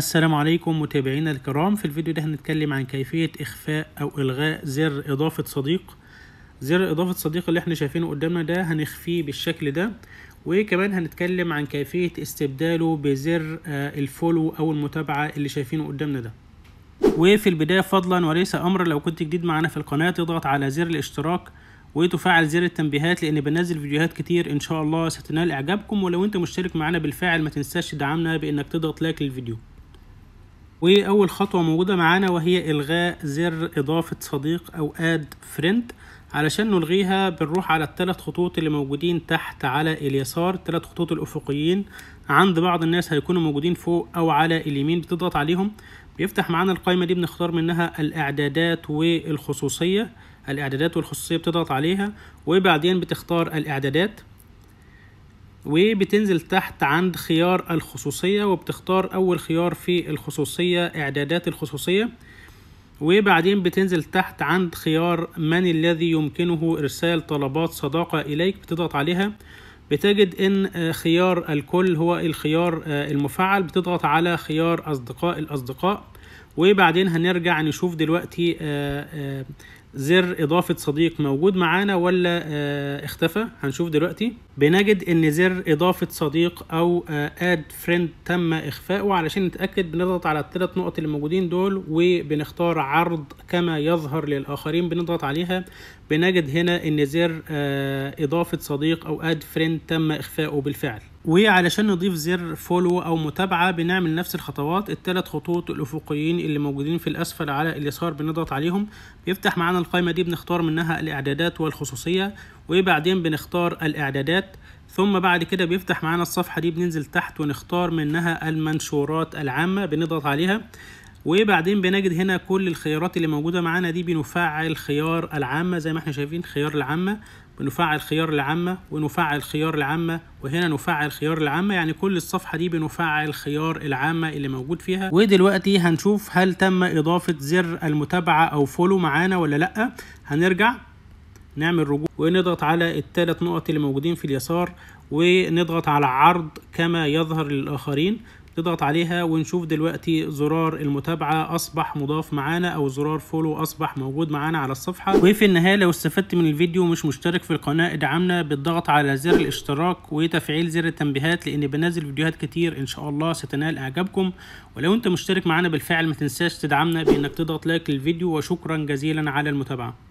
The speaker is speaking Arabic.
السلام عليكم متابعينا الكرام في الفيديو ده هنتكلم عن كيفية إخفاء أو إلغاء زر إضافة صديق زر إضافة صديق اللي احنا شايفينه قدامنا ده هنخفيه بالشكل ده وكمان هنتكلم عن كيفية استبداله بزر آه، الفولو أو المتابعة اللي شايفينه قدامنا ده وفي البداية فضلا وليس أمرا لو كنت جديد معانا في القناة تضغط على زر الاشتراك وتفعل زر التنبيهات لان بنزل فيديوهات كتير ان شاء الله ستنال اعجابكم ولو انت مشترك معانا بالفعل ما تنساش تدعمنا بانك تضغط لايك للفيديو واول خطوه موجوده معانا وهي الغاء زر اضافه صديق او اد فريند علشان نلغيها بنروح على الثلاث خطوط اللي موجودين تحت على اليسار الثلاث خطوط الافقيين عند بعض الناس هيكونوا موجودين فوق او على اليمين بتضغط عليهم بيفتح معانا القائمه دي بنختار منها الاعدادات والخصوصيه الاعدادات والخصوصيه بتضغط عليها وبعدين بتختار الاعدادات وبتنزل تحت عند خيار الخصوصية وبتختار أول خيار في الخصوصية إعدادات الخصوصية وبعدين بتنزل تحت عند خيار من الذي يمكنه إرسال طلبات صداقة إليك بتضغط عليها بتجد إن آه، خيار الكل هو الخيار آه، المفعل بتضغط على خيار أصدقاء الأصدقاء وبعدين هنرجع نشوف دلوقتي آه، زر إضافة صديق موجود معانا ولا آه، اختفى هنشوف دلوقتي بنجد إن زر إضافة صديق أو آد آه، فريند تم إخفائه علشان نتأكد بنضغط على الثلاث نقط اللي موجودين دول وبنختار عرض كما يظهر للآخرين بنضغط عليها بنجد هنا إن زر آه، إضافة صديق أو آد فريند تم إخفائه بالفعل وعلشان نضيف زر فولو او متابعه بنعمل نفس الخطوات الثلاث خطوط الافقيين اللي موجودين في الاسفل على اليسار بنضغط عليهم بيفتح معانا القائمه دي بنختار منها الاعدادات والخصوصيه وبعدين بنختار الاعدادات ثم بعد كده بيفتح معانا الصفحه دي بننزل تحت ونختار منها المنشورات العامه بنضغط عليها وبعدين بنجد هنا كل الخيارات اللي موجوده معانا دي بنفعل خيار العامه زي ما احنا شايفين خيار العامه بنفعل خيار العامه ونفعل خيار العامه وهنا نفعل خيار العامه يعني كل الصفحه دي بنفعل خيار العامه اللي موجود فيها ودلوقتي هنشوف هل تم اضافه زر المتابعه او فولو معانا ولا لا هنرجع نعمل رجوع ونضغط على الثلاث نقط اللي موجودين في اليسار ونضغط على عرض كما يظهر للآخرين نضغط عليها ونشوف دلوقتي زرار المتابعة أصبح مضاف معانا أو زرار فولو أصبح موجود معانا على الصفحة وفي النهاية لو استفدت من الفيديو ومش مشترك في القناة ادعمنا بالضغط على زر الاشتراك وتفعيل زر التنبيهات لأن بنزل فيديوهات كتير إن شاء الله ستنال إعجابكم ولو أنت مشترك معانا بالفعل ما تنساش تدعمنا بإنك تضغط لايك للفيديو وشكرا جزيلا على المتابعة